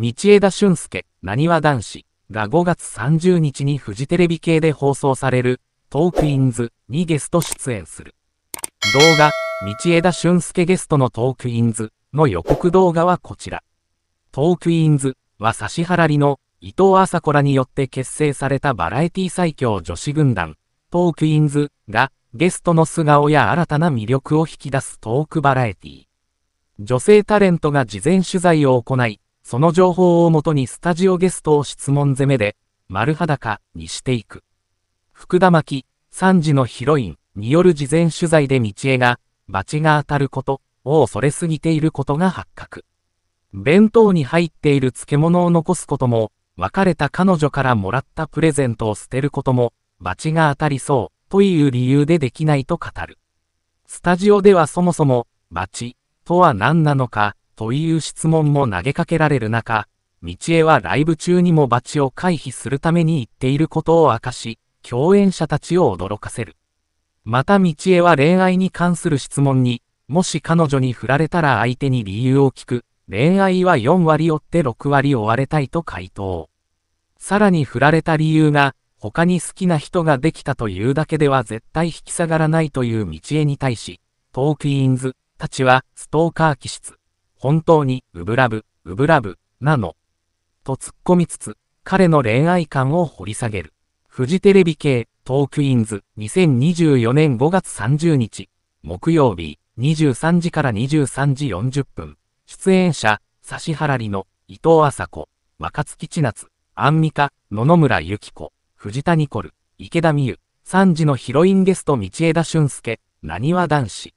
道枝俊介、なにわ男子が5月30日にフジテレビ系で放送されるトークインズにゲスト出演する。動画、道枝俊介ゲストのトークインズの予告動画はこちら。トークインズは指原里の伊藤麻子らによって結成されたバラエティ最強女子軍団、トークインズがゲストの素顔や新たな魅力を引き出すトークバラエティ。女性タレントが事前取材を行い、その情報をもとにスタジオゲストを質問攻めで、丸裸にしていく。福田巻、3時のヒロインによる事前取材で道枝が、罰が当たることを恐れすぎていることが発覚。弁当に入っている漬物を残すことも、別れた彼女からもらったプレゼントを捨てることも、罰が当たりそうという理由でできないと語る。スタジオではそもそも、罰とは何なのかという質問も投げかけられる中、道枝はライブ中にもバチを回避するために言っていることを明かし、共演者たちを驚かせる。また道枝は恋愛に関する質問に、もし彼女に振られたら相手に理由を聞く、恋愛は4割追って6割追われたいと回答。さらに振られた理由が、他に好きな人ができたというだけでは絶対引き下がらないという道枝に対し、トークイーンズたちはストーカー気質。本当に、ウブラブ、ウブラブ、なの。と突っ込みつつ、彼の恋愛観を掘り下げる。フジテレビ系、トークインズ、2024年5月30日、木曜日、23時から23時40分。出演者、指原里乃、伊藤麻子、若月千夏、アンミカ、野々村ゆき子、藤田ニコル、池田美優、3時のヒロインゲスト道枝俊介、なにわ男子。